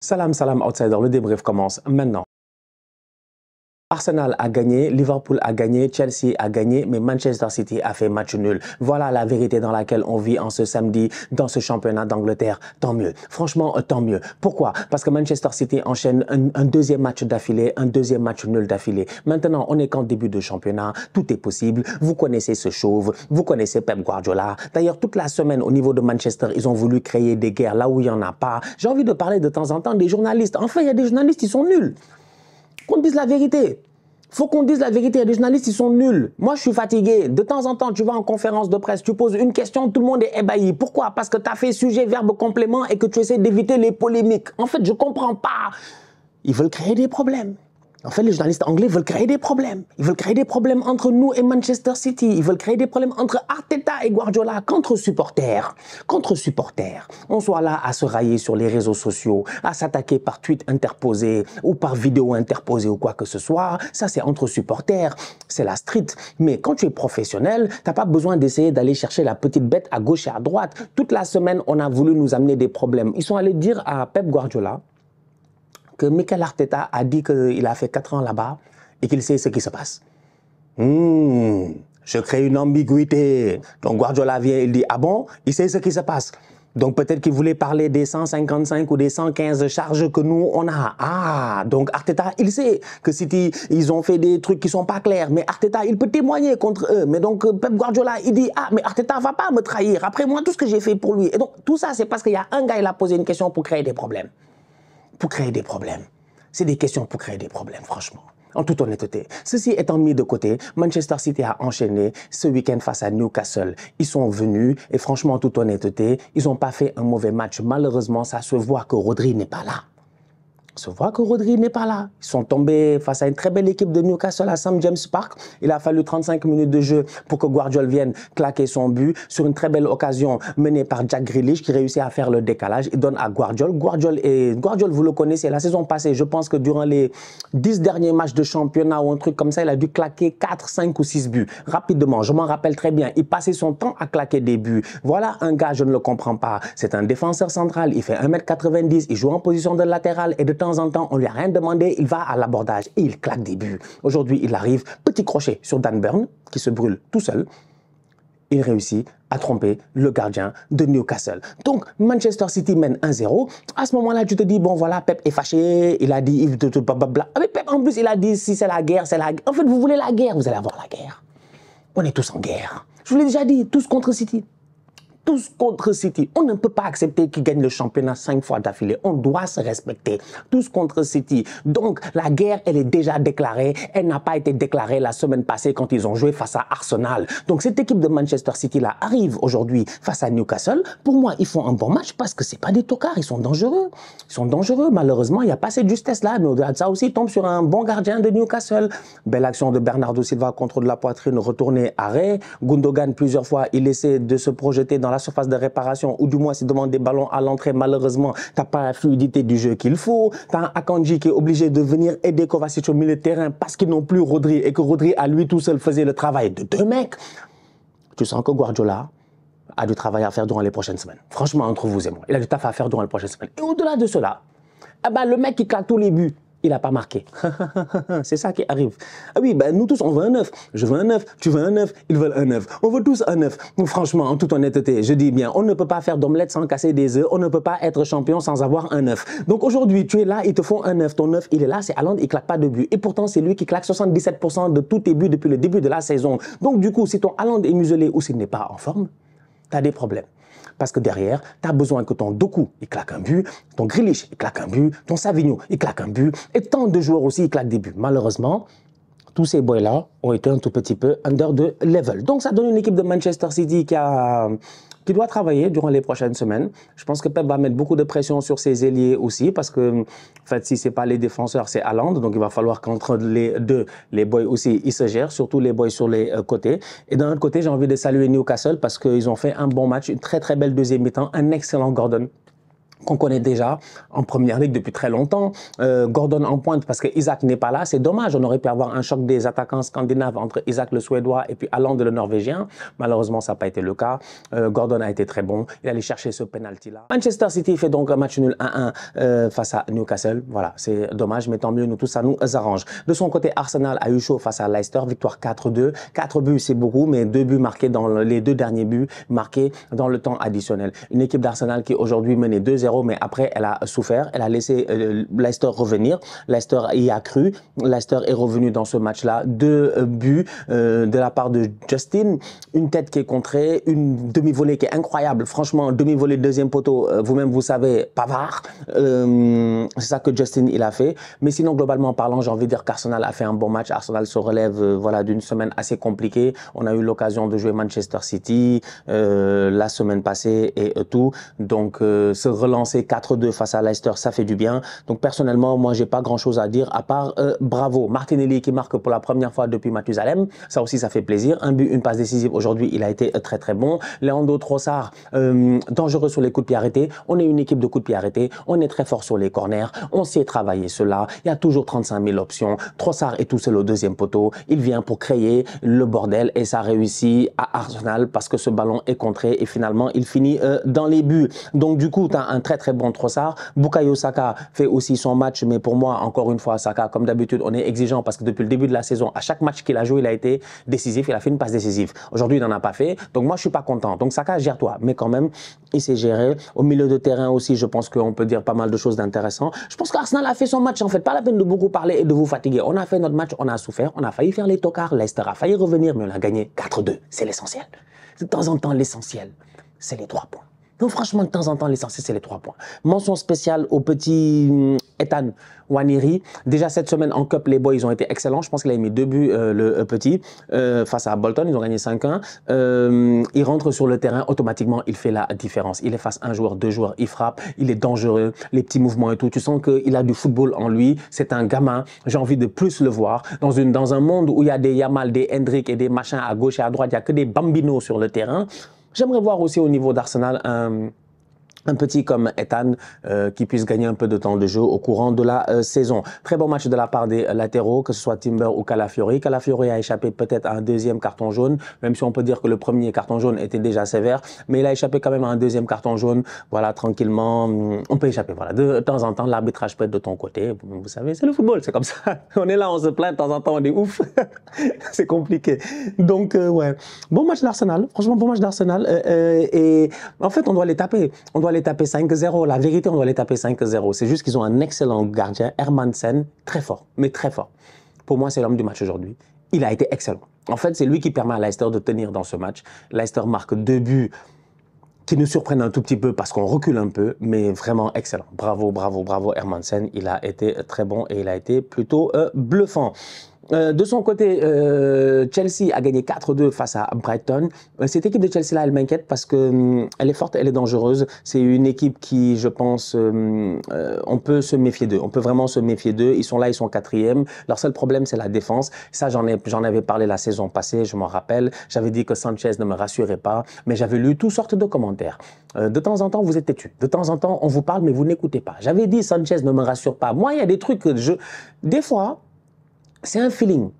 Salam, salam, outsider. Le débrief commence maintenant. Arsenal a gagné, Liverpool a gagné, Chelsea a gagné, mais Manchester City a fait match nul. Voilà la vérité dans laquelle on vit en ce samedi, dans ce championnat d'Angleterre. Tant mieux. Franchement, euh, tant mieux. Pourquoi Parce que Manchester City enchaîne un, deuxième match d'affilée, un deuxième match nul d'affilée. Maintenant, on est qu'en début de championnat, tout est possible. Vous connaissez ce chauve, vous connaissez Pep Guardiola. D'ailleurs, toute la semaine au niveau de Manchester, ils ont voulu créer des guerres là où il n'y en a pas. J'ai envie de parler de temps en temps des journalistes. Enfin, il y a des journalistes, qui sont nuls qu'on dise la vérité. Faut qu'on dise la vérité. Les journalistes, ils sont nuls. Moi, je suis fatigué. De temps en temps, tu vas en conférence de presse, tu poses une question, tout le monde est ébahi. Pourquoi Parce que tu as fait sujet, verbe, complément et que tu essaies d'éviter les polémiques. En fait, je comprends pas. Ils veulent créer des problèmes. En fait, les journalistes anglais veulent créer des problèmes. Ils veulent créer des problèmes entre nous et Manchester City. Ils veulent créer des problèmes entre Arteta et Guardiola, contre supporters. Contre supporters. On soit là à se railler sur les réseaux sociaux, à s'attaquer par tweet interposé ou par vidéo interposée ou quoi que ce soit. Ça, c'est entre supporters. C'est la street. Mais quand tu es professionnel, t'as pas besoin d'essayer d'aller chercher la petite bête à gauche et à droite. Toute la semaine, on a voulu nous amener des problèmes. Ils sont allés dire à Pep Guardiola, que Michael Arteta a dit qu'il a fait 4 ans là-bas et qu'il sait ce qui se passe. Hum, je crée une ambiguïté. Donc Guardiola vient, il dit, ah bon, il sait ce qui se passe. Donc peut-être qu'il voulait parler des 155 ou des 115 charges que nous, on a. Ah, donc Arteta, il sait que City, ils ont fait des trucs qui sont pas clairs. Mais Arteta, il peut témoigner contre eux. Mais donc euh, Pep Guardiola, il dit, ah, mais Arteta va pas me trahir. Après moi, tout ce que j'ai fait pour lui. Et donc tout ça, c'est parce qu'il y a un gars, il a posé une question pour créer des problèmes pour créer des problèmes. C'est des questions pour créer des problèmes, franchement. En toute honnêteté. Ceci étant mis de côté, Manchester City a enchaîné ce week-end face à Newcastle. Ils sont venus et franchement, en toute honnêteté, ils n'ont pas fait un mauvais match. Malheureusement, ça se voit que Rodri n'est pas là se voit que Rodri n'est pas là. Ils sont tombés face à une très belle équipe de Newcastle à Sam James Park. Il a fallu 35 minutes de jeu pour que Guardiola vienne claquer son but sur une très belle occasion menée par Jack Grealish qui réussit à faire le décalage. Il donne à Guardiola. Guardiola, et, Guardiola vous le connaissez, la saison passée, je pense que durant les 10 derniers matchs de championnat ou un truc comme ça, il a dû claquer 4, 5 ou 6 buts rapidement. Je m'en rappelle très bien. Il passait son temps à claquer des buts. Voilà un gars, je ne le comprends pas. C'est un défenseur central. Il fait 1m90. Il joue en position de latéral et de temps temps en temps, on lui a rien demandé, il va à l'abordage et il claque des buts. Aujourd'hui, il arrive, petit crochet sur Dan Burn, qui se brûle tout seul. Il réussit à tromper le gardien de Newcastle. Donc, Manchester City mène 1-0. À ce moment-là, tu te dis, bon voilà, Pep est fâché, il a dit, blablabla. Ah, mais Pep, en plus, il a dit, si c'est la guerre, c'est la guerre. En fait, vous voulez la guerre, vous allez avoir la guerre. On est tous en guerre. Je vous l'ai déjà dit, tous contre City tous contre City. On ne peut pas accepter qu'ils gagnent le championnat cinq fois d'affilée. On doit se respecter. Tous contre City. Donc, la guerre, elle est déjà déclarée. Elle n'a pas été déclarée la semaine passée quand ils ont joué face à Arsenal. Donc, cette équipe de Manchester City-là arrive aujourd'hui face à Newcastle. Pour moi, ils font un bon match parce que c'est pas des tocards. Ils sont dangereux. Ils sont dangereux. Malheureusement, il n'y a pas cette justesse-là. Mais ça aussi tombe sur un bon gardien de Newcastle. Belle action de Bernardo Silva contre de la poitrine, retourné arrêt. Gundogan, plusieurs fois, il essaie de se projeter dans la surface de réparation, ou du moins s'il demande des ballons à l'entrée, malheureusement, t'as pas la fluidité du jeu qu'il faut. T'as un Akanji qui est obligé de venir aider Kovacic au milieu de terrain parce qu'ils n'ont plus Rodri et que Rodri à lui tout seul faisait le travail de deux mecs. Tu sens que Guardiola, a du travail à faire durant les prochaines semaines. Franchement, entre vous et moi, il a du taf à faire durant les prochaines semaines. Et au-delà de cela, eh ben, le mec qui claque tous les buts, il n'a pas marqué. c'est ça qui arrive. Ah oui, ben nous tous, on veut un Je veux un 9, tu veux un 9, ils veulent un neuf. On veut tous un neuf. Franchement, en toute honnêteté, je dis bien, on ne peut pas faire d'omelette sans casser des œufs, on ne peut pas être champion sans avoir un œuf. Donc aujourd'hui, tu es là, ils te font un œuf. Ton œuf, il est là, c'est Allende, il claque pas de but. Et pourtant, c'est lui qui claque 77% de tous tes buts depuis le début de la saison. Donc du coup, si ton Allende est muselé ou s'il n'est pas en forme, tu as des problèmes. Parce que derrière, tu as besoin que ton Doku, il claque un but, ton Grilich, il claque un but, ton Savigno, il claque un but, et tant de joueurs aussi, ils claquent des buts. Malheureusement, tous ces boys-là ont été un tout petit peu under the level. Donc ça donne une équipe de Manchester City qui a qui doit travailler durant les prochaines semaines. Je pense que Pep va mettre beaucoup de pression sur ses ailiers aussi, parce que, en fait, si c'est pas les défenseurs, c'est Haaland. Donc, il va falloir qu'entre les deux, les boys aussi, ils se gèrent, surtout les boys sur les euh, côtés. Et d'un autre côté, j'ai envie de saluer Newcastle parce qu'ils ont fait un bon match, une très, très belle deuxième mi-temps, un excellent Gordon qu'on connaît déjà en première ligue depuis très longtemps. Euh, Gordon en pointe parce que Isaac n'est pas là. C'est dommage. On aurait pu avoir un choc des attaquants scandinaves entre Isaac le Suédois et puis Allende le Norvégien. Malheureusement, ça n'a pas été le cas. Euh, Gordon a été très bon. Il allait chercher ce penalty-là. Manchester City fait donc un match nul 1-1 euh, face à Newcastle. Voilà, c'est dommage, mais tant mieux. Nous tous, ça nous arrange. De son côté, Arsenal a eu chaud face à Leicester. Victoire 4-2. 4 buts, c'est beaucoup, mais 2 buts marqués dans les deux derniers buts marqués dans le temps additionnel. Une équipe d'Arsenal qui aujourd'hui menait 2-0 mais après, elle a souffert. Elle a laissé euh, Leicester revenir. Leicester y a cru. Leicester est revenu dans ce match-là. Deux euh, buts euh, de la part de Justin. Une tête qui est contrée, une demi-volée qui est incroyable. Franchement, demi-volée, deuxième poteau, vous-même, vous savez, Pavard. c'est ça que Justin, il a fait. Mais sinon, globalement parlant, j'ai envie de dire qu'Arsenal a fait un bon match. Arsenal se relève voilà, d'une semaine assez compliquée. On a eu l'occasion de jouer Manchester City la semaine passée et tout. Donc, se relance c'est 4-2 face à Leicester, ça fait du bien. Donc personnellement, moi, j'ai pas grand-chose à dire, à part euh, bravo, Martinelli qui marque pour la première fois depuis Mathusalem, ça aussi, ça fait plaisir. Un but, une passe décisive, aujourd'hui, il a été euh, très très bon. Leandro Trossard, euh, dangereux sur les coups de pied arrêtés. On est une équipe de coups de pied arrêtés, on est très fort sur les corners, on sait travaillé cela. Il y a toujours 35 000 options. Trossard est tout seul au deuxième poteau, il vient pour créer le bordel et ça réussit à Arsenal parce que ce ballon est contré et finalement, il finit dans les buts. Donc du coup, tu as un très très bon Trossard. Bukayo Saka fait aussi son match, mais pour moi, encore une fois, Saka, comme d'habitude, on est exigeant parce que depuis le début de la saison, à chaque match qu'il a joué, il a été décisif, il a fait une passe décisive. Aujourd'hui, il n'en a pas fait, donc moi, je suis pas content. Donc Saka, gère-toi. Mais quand même, il s'est géré. Au milieu de terrain aussi, je pense qu'on peut dire pas mal de choses d'intéressants. Je pense qu'Arsenal a fait son match, en fait. Pas la peine de beaucoup parler et de vous fatiguer. On a fait notre match, on a souffert, on a failli faire les tocards. Leicester a failli revenir, mais on a gagné 4-2. C'est l'essentiel. De temps en temps, l'essentiel, c'est les trois points. Donc franchement, de temps en temps, l'essentiel, c'est les trois points. Mention spéciale au petit hum, Ethan Waniri. Déjà cette semaine en Cup, les boys, ils ont été excellents. Je pense qu'il a mis deux buts, euh, le euh, petit, euh, face à Bolton. Ils ont gagné 5-1. Euh, il rentre sur le terrain, automatiquement, il fait la différence. Il est face à un joueur, deux joueurs, il frappe, il est dangereux, les petits mouvements et tout. Tu sens qu'il a du football en lui. C'est un gamin. J'ai envie de plus le voir. Dans, une, dans un monde où il y a des Yamal, des Hendrick et des machins à gauche et à droite, il n'y a que des bambinos sur le terrain. J'aimerais voir aussi au niveau d'Arsenal un un petit comme Ethan euh, qui puisse gagner un peu de temps de jeu au courant de la euh, saison. Très bon match de la part des latéraux, que ce soit Timber ou Calafiori. Calafiori a échappé peut-être à un deuxième carton jaune, même si on peut dire que le premier carton jaune était déjà sévère, mais il a échappé quand même à un deuxième carton jaune. Voilà, tranquillement, hmm, on peut échapper. Voilà, de, temps en temps, l'arbitrage peut être de ton côté. Vous savez, c'est le football, c'est comme ça. On est là, on se plaint, de temps en temps, on est ouf. c'est compliqué. Donc, euh, ouais. Bon match d'Arsenal. Franchement, bon match d'Arsenal. et en fait, on doit les taper. On doit doit les taper 5-0. La vérité, on doit les taper 5-0. C'est juste qu'ils ont un excellent gardien, Hermansen, très fort, mais très fort. Pour moi, c'est l'homme du match aujourd'hui. Il a été excellent. En fait, c'est lui qui permet à Leicester de tenir dans ce match. Leicester marque deux buts qui nous surprennent un tout petit peu parce qu'on recule un peu, mais vraiment excellent. Bravo, bravo, bravo Hermansen. Il a été très bon et il a été plutôt euh, bluffant. Euh, de son côté, euh, Chelsea a gagné 4-2 face à Brighton. Euh, cette équipe de Chelsea-là, elle m'inquiète parce qu'elle hum, est forte, elle est dangereuse. C'est une équipe qui, je pense, hum, on peut se méfier d'eux. On peut vraiment se méfier d'eux. Ils sont là, ils sont quatrième. Leur seul problème, c'est la défense. Ça, j'en avais parlé la saison passée, je m'en rappelle. J'avais dit que Sanchez ne me rassurait pas, mais j'avais lu toutes sortes de commentaires. de temps en temps, vous êtes têtu. De temps en temps, on vous parle, mais vous n'écoutez pas. J'avais dit Sanchez ne me rassure pas. Moi, il y a des trucs que je... Des fois, c'est un feeling.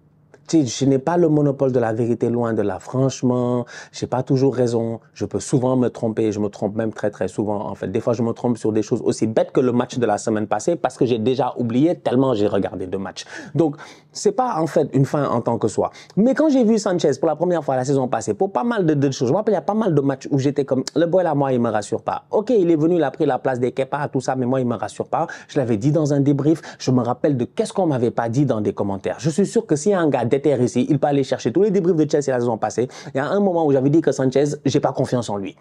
je n'ai pas le monopole de la vérité, loin de là. Franchement, j'ai pas toujours raison. Je peux souvent me tromper. Je me trompe même très, très souvent, en fait. Des fois, je me trompe sur des choses aussi bêtes que le match de la semaine passée parce que j'ai déjà oublié tellement j'ai regardé deux matchs. Donc, c'est pas en fait une fin en tant que soi. Mais quand j'ai vu Sanchez pour la première fois la saison passée, pour pas mal de, choses, je me rappelle, il y a pas mal de matchs où j'étais comme, le boy là, moi, il me rassure pas. Ok, il est venu, il a pris la place des Kepa, tout ça, mais moi, il me rassure pas. Je l'avais dit dans un débrief, je me rappelle de qu'est-ce qu'on m'avait pas dit dans des commentaires. Je suis sûr que si un gars déterre ici, il peut aller chercher tous les débriefs de Chelsea la saison passée. Il y a un moment où j'avais dit que Sanchez, j'ai pas confiance en lui.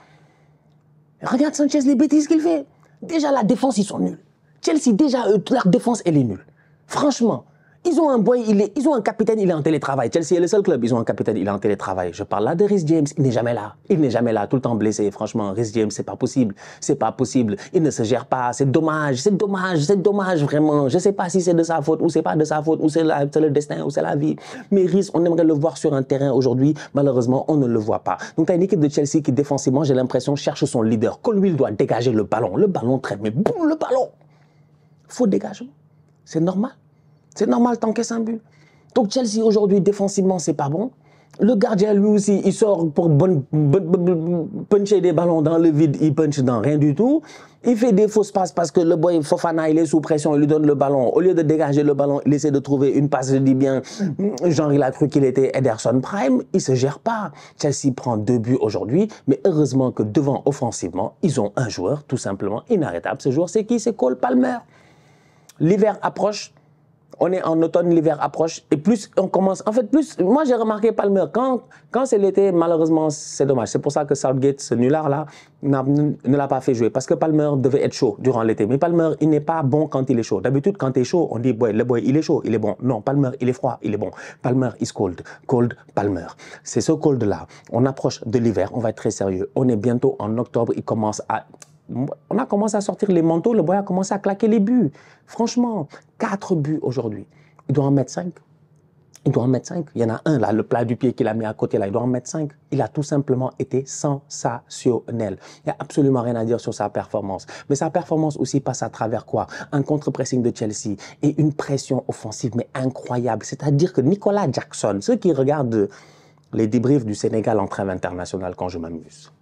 Regarde Sanchez, les bêtises qu'il fait. Déjà, la défense, ils sont nuls. Chelsea, déjà, euh, leur défense, elle est nulle. Franchement, ils ont un boy, il est, ils ont un capitaine, il est en télétravail. Chelsea est le seul club, ils ont un capitaine, il est en télétravail. Je parle là de Rhys James, il n'est jamais là. Il n'est jamais là, tout le temps blessé. Franchement, Rhys James, c'est pas possible. C'est pas possible. Il ne se gère pas. C'est dommage, c'est dommage, c'est dommage vraiment. Je sais pas si c'est de sa faute ou c'est pas de sa faute ou c'est le destin ou c'est la vie. Mais Rhys, on aimerait le voir sur un terrain aujourd'hui. Malheureusement, on ne le voit pas. Donc, tu as une équipe de Chelsea qui, défensivement, j'ai l'impression, cherche son leader. il doit dégager le ballon. Le ballon traîne, mais boum, le ballon. Faut dégagement. C'est normal. C'est normal, t'encaisses un but. Donc Chelsea aujourd'hui, défensivement, c'est pas bon. Le gardien, lui aussi, il sort pour bonne puncher des ballons dans le vide, il punche dans rien du tout. Il fait des fausses passes parce que le boy Fofana, il est sous pression, il lui donne le ballon. Au lieu de dégager le ballon, il essaie de trouver une passe, je dis bien, genre il a cru qu'il était Ederson Prime, il se gère pas. Chelsea prend deux buts aujourd'hui, mais heureusement que devant offensivement, ils ont un joueur tout simplement inarrêtable. Ce joueur, c'est qui C'est Cole Palmer. L'hiver approche, on est en automne, l'hiver approche, et plus on commence. En fait, plus, moi j'ai remarqué Palmer, quand, quand c'est l'été, malheureusement, c'est dommage. C'est pour ça que Southgate, ce nulard-là, ne l'a pas fait jouer. Parce que Palmer devait être chaud durant l'été. Mais Palmer, il n'est pas bon quand il est chaud. D'habitude, quand il est chaud, on dit, le boy, il est chaud, il est bon. Non, Palmer, il est froid, il est bon. Palmer is cold. Cold Palmer. C'est ce cold-là. On approche de l'hiver, on va être très sérieux. On est bientôt en octobre, il commence à on a commencé à sortir les manteaux, le boy a commencé à claquer les buts. Franchement, quatre buts aujourd'hui. Il doit en mettre cinq. Il doit en mettre cinq. Il y en a un là, le plat du pied qu'il a mis à côté là, il doit en mettre cinq. Il a tout simplement été sensationnel. Il n'y a absolument rien à dire sur sa performance. Mais sa performance aussi passe à travers quoi Un contre-pressing de Chelsea et une pression offensive, mais incroyable. C'est-à-dire que Nicolas Jackson, ceux qui regardent les débriefs du Sénégal en train international quand je m'amuse,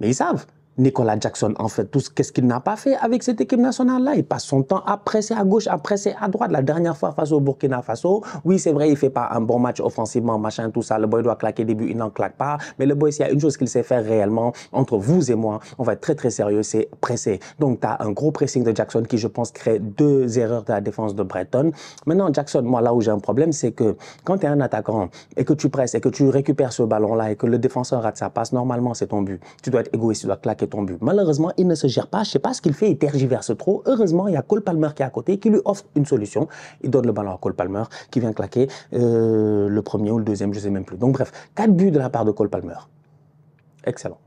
mais ils savent, Nicolas Jackson, en fait, tout ce qu'est-ce qu'il n'a pas fait avec cette équipe nationale-là. Il passe son temps à presser à gauche, à presser à droite. La dernière fois face au Burkina Faso, oui, c'est vrai, il fait pas un bon match offensivement, machin, tout ça. Le boy doit claquer début, il n'en claque pas. Mais le boy, s'il y a une chose qu'il sait faire réellement, entre vous et moi, on va être très, très sérieux, c'est presser. Donc, tu as un gros pressing de Jackson qui, je pense, crée deux erreurs de la défense de Breton. Maintenant, Jackson, moi, là où j'ai un problème, c'est que quand tu es un attaquant et que tu presses et que tu récupères ce ballon-là et que le défenseur rate sa passe, normalement, c'est ton but. Tu dois être égoïste, tu dois claquer ton but. Malheureusement, il ne se gère pas. Je ne sais pas ce qu'il fait. Il tergiverse trop. Heureusement, il y a Cole Palmer qui est à côté, qui lui offre une solution. Il donne le ballon à Cole Palmer, qui vient claquer euh, le premier ou le deuxième, je ne sais même plus. Donc bref, quatre buts de la part de Cole Palmer. Excellent.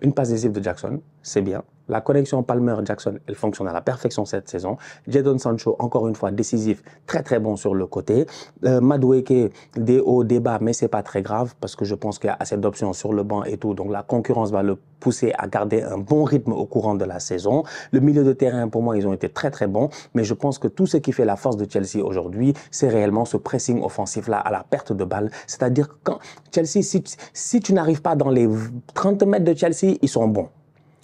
Une passe décisive de Jackson, c'est bien. La connexion Palmer-Jackson, elle fonctionne à la perfection cette saison. Jadon Sancho, encore une fois, décisif, très très bon sur le côté. Euh, Madueke, des hauts, des bas, mais c'est pas très grave parce que je pense qu'il y a assez d'options sur le banc et tout. Donc la concurrence va le pousser à garder un bon rythme au courant de la saison. Le milieu de terrain, pour moi, ils ont été très très bons, mais je pense que tout ce qui fait la force de Chelsea aujourd'hui, c'est réellement ce pressing offensif-là à la perte de balle. C'est-à-dire que quand Chelsea, si, si tu n'arrives pas dans les 30 mètres de Chelsea, ils sont bons.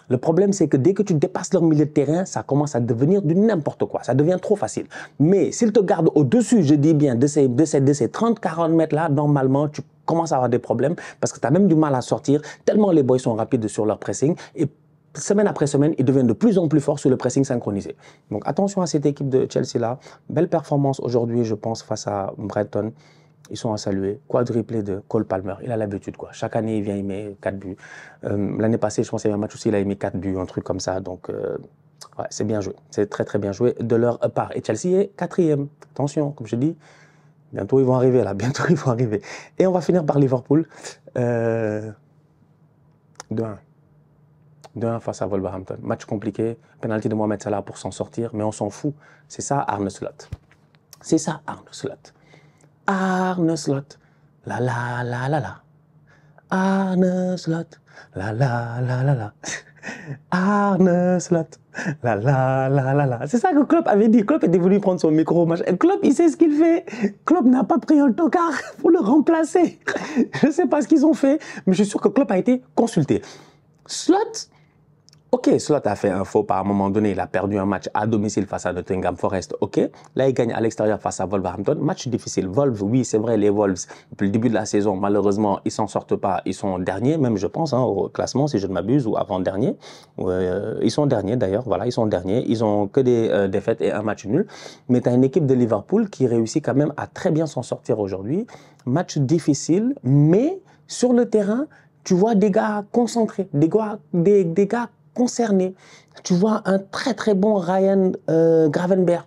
Le problème, c'est que dès que tu dépasses leur milieu de terrain, ça commence à devenir du n'importe quoi. Ça devient trop facile. Mais s'ils te gardent au-dessus, je dis bien, de ces, de 30-40 mètres-là, normalement, tu commences à avoir des problèmes parce que tu as même du mal à sortir, tellement les boys sont rapides sur leur pressing. Et semaine après semaine, ils deviennent de plus en plus forts sur le pressing synchronisé. Donc attention à cette équipe de Chelsea-là. Belle performance aujourd'hui, je pense, face à Brighton ils sont à saluer. Quadruplé de Cole Palmer. Il a l'habitude, quoi. Chaque année, il vient, il met 4 buts. Euh, l'année passée, je pense qu'il y avait un match aussi, il a mis 4 buts, un truc comme ça. Donc, euh, ouais, c'est bien joué. C'est très, très bien joué de leur part. Et Chelsea est quatrième. Attention, comme je dis, bientôt ils vont arriver là. Bientôt ils vont arriver. Et on va finir par Liverpool. Euh, 2-1. 2-1 face à Wolverhampton. Match compliqué. Penalty de Mohamed Salah pour s'en sortir. Mais on s'en fout. C'est ça, Arne Slot. C'est ça, Arne Slot. Arne Slot, la la la la la. Arne Slot, la la la la la. Arne Slot, la la la la la. C'est ça que Klopp avait dit. Klopp était venu prendre son micro. match Klopp, il sait ce qu'il fait. Klopp n'a pas pris un tocard pour le remplacer. Je ne sais pas ce qu'ils ont fait, mais je suis sûr que Klopp a été consulté. Slot, Ok, cela a fait un faux pas à un moment donné. Il a perdu un match à domicile face à Nottingham Forest. Ok, là, il gagne à l'extérieur face à Wolverhampton. Match difficile. Wolves, oui, c'est vrai, les Wolves, depuis le début de la saison, malheureusement, ils s'en sortent pas. Ils sont derniers, même, je pense, hein, au classement, si je ne m'abuse, ou avant-dernier. Euh, ils sont derniers, d'ailleurs. Voilà, ils sont derniers. Ils ont que des euh, défaites et un match nul. Mais tu as une équipe de Liverpool qui réussit quand même à très bien s'en sortir aujourd'hui. Match difficile, mais sur le terrain, tu vois des gars concentrés, des gars, des gars concerné. Tu vois un très très bon Ryan euh, Gravenberg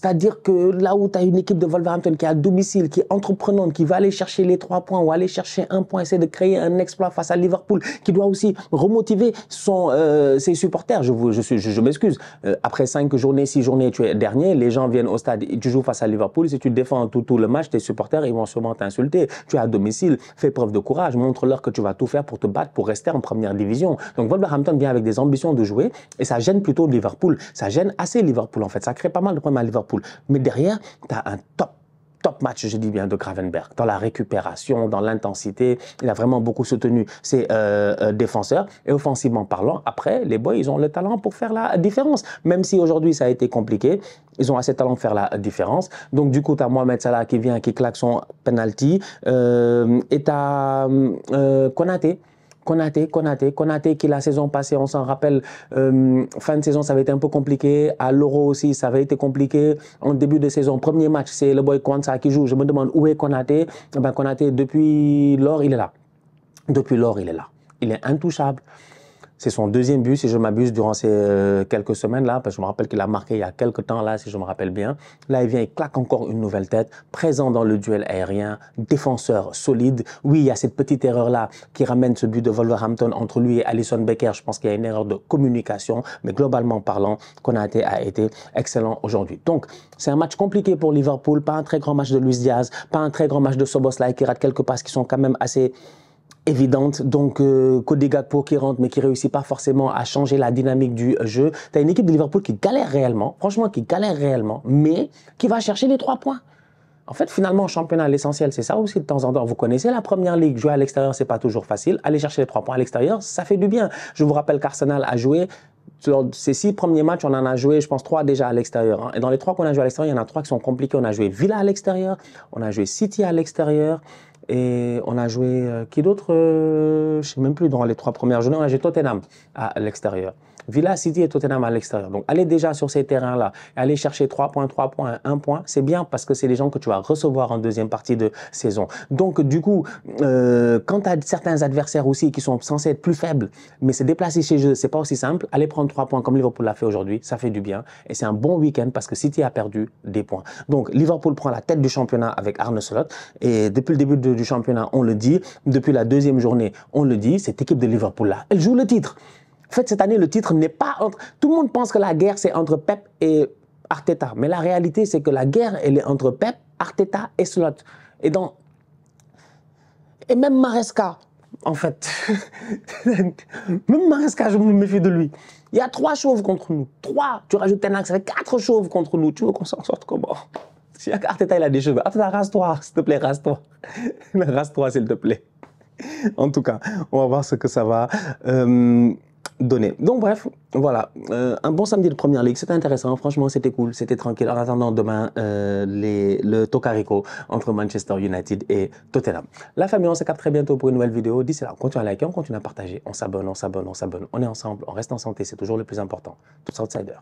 c'est-à-dire que là où tu as une équipe de Wolverhampton qui est à domicile, qui est entreprenante, qui va aller chercher les trois points ou aller chercher un point, essayer de créer un exploit face à Liverpool, qui doit aussi remotiver son, euh, ses supporters. Je, vous, je, m'excuse. Euh, après cinq journées, six journées, tu es dernier, les gens viennent au stade, tu joues face à Liverpool. Si tu défends tout, tout le match, tes supporters, ils vont sûrement t'insulter. Tu es à domicile, fais preuve de courage, montre-leur que tu vas tout faire pour te battre, pour rester en première division. Donc Wolverhampton vient avec des ambitions de jouer et ça gêne plutôt Liverpool. Ça gêne assez Liverpool en fait. Ça crée pas mal de problèmes à Liverpool. Mais derrière, tu as un top top match, je dis bien, de Gravenberg, dans la récupération, dans l'intensité. Il a vraiment beaucoup soutenu ses euh, euh, défenseurs. Et offensivement parlant, après, les boys, ils ont le talent pour faire la différence. Même si aujourd'hui, ça a été compliqué, ils ont assez de talent pour faire la différence. Donc, du coup, tu as Mohamed Salah qui vient, qui claque son penalty. Euh, et tu as euh, Konaté Konaté, Konaté, Konaté qui la saison passée, on s'en rappelle, euh, fin de saison ça avait été un peu compliqué, à l'Euro aussi ça avait été compliqué, en début de saison, premier match c'est le boy Kwanza qui joue, je me demande où est Konaté, eh ben Konaté depuis lors il est là, depuis lors il est là, il est intouchable. C'est son deuxième but, si je m'abuse, durant ces euh, quelques semaines-là, parce que je me rappelle qu'il a marqué il y a quelques temps-là, si je me rappelle bien. Là, il vient, il claque encore une nouvelle tête, présent dans le duel aérien, défenseur solide. Oui, il y a cette petite erreur-là qui ramène ce but de Wolverhampton entre lui et Alison Becker. Je pense qu'il y a une erreur de communication, mais globalement parlant, Konaté a été excellent aujourd'hui. Donc, c'est un match compliqué pour Liverpool, pas un très grand match de Luis Diaz, pas un très grand match de Soboslai qui rate quelques passes qui sont quand même assez évidente. Donc, euh, Cody Gakpo qui rentre, mais qui réussit pas forcément à changer la dynamique du jeu. Tu as une équipe de Liverpool qui galère réellement, franchement, qui galère réellement, mais qui va chercher les trois points. En fait, finalement, en championnat, l'essentiel, c'est ça aussi de temps en temps. Vous connaissez la première ligue, jouer à l'extérieur, c'est pas toujours facile. Aller chercher les trois points à l'extérieur, ça fait du bien. Je vous rappelle qu'Arsenal a joué sur ces six premiers matchs, on en a joué, je pense, trois déjà à l'extérieur. Hein. Et dans les trois qu'on a joué à l'extérieur, il y en a trois qui sont compliqués. On a joué Villa à l'extérieur, on a joué City à l'extérieur, et on a joué euh, qui d'autre euh, Je sais même plus. Dans les trois premières journées, on a joué Tottenham à l'extérieur. Villa City et Tottenham à l'extérieur. Donc, allez déjà sur ces terrains-là, allez chercher 3 points, 3 points, 1 point. C'est bien parce que c'est les gens que tu vas recevoir en deuxième partie de saison. Donc, du coup, euh, quand tu as certains adversaires aussi qui sont censés être plus faibles, mais se déplacer chez eux, c'est pas aussi simple. Allez prendre 3 points comme Liverpool l'a fait aujourd'hui. Ça fait du bien. Et c'est un bon week-end parce que City a perdu des points. Donc, Liverpool prend la tête du championnat avec Arne Slot. Et depuis le début du championnat, on le dit. Depuis la deuxième journée, on le dit. Cette équipe de Liverpool-là, elle joue le titre. En fait, cette année, le titre n'est pas entre... Tout le monde pense que la guerre, c'est entre Pep et Arteta. Mais la réalité, c'est que la guerre, elle est entre Pep, Arteta et Slot. Et donc... Et même Maresca, en fait. même Maresca, je me méfie de lui. Il y a trois chauves contre nous. Trois. Tu rajoutes un axe, ça fait quatre chauves contre nous. Tu veux qu'on s'en sorte comment si Arteta, il a des cheveux. Arteta, rase-toi, s'il te plaît, rase-toi. rase-toi, s'il te plaît. En tout cas, on va voir ce que ça va. Euh donné. Donc bref, voilà, euh, un bon samedi de Première Ligue, c'était intéressant, franchement c'était cool, c'était tranquille. En attendant demain, euh, les, le Tocarico entre Manchester United et Tottenham. La famille, on se capte très bientôt pour une nouvelle vidéo. D'ici là, on continue à liker, on continue à partager, on s'abonne, on s'abonne, on s'abonne. On est ensemble, on reste en santé, c'est toujours le plus important. Tous outsiders.